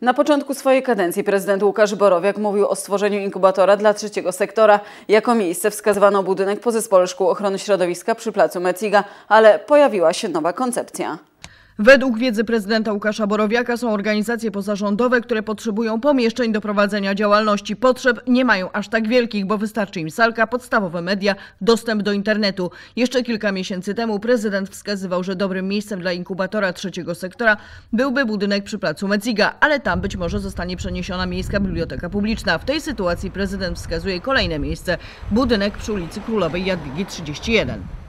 Na początku swojej kadencji prezydent Łukasz Borowiak mówił o stworzeniu inkubatora dla trzeciego sektora. Jako miejsce wskazywano budynek po zespole szkół ochrony środowiska przy placu Meciga, ale pojawiła się nowa koncepcja. Według wiedzy prezydenta Łukasza Borowiaka są organizacje pozarządowe, które potrzebują pomieszczeń do prowadzenia działalności. Potrzeb nie mają aż tak wielkich, bo wystarczy im salka, podstawowe media, dostęp do internetu. Jeszcze kilka miesięcy temu prezydent wskazywał, że dobrym miejscem dla inkubatora trzeciego sektora byłby budynek przy placu Medziga, ale tam być może zostanie przeniesiona miejska biblioteka publiczna. W tej sytuacji prezydent wskazuje kolejne miejsce budynek przy ulicy Królowej Jadwigi 31.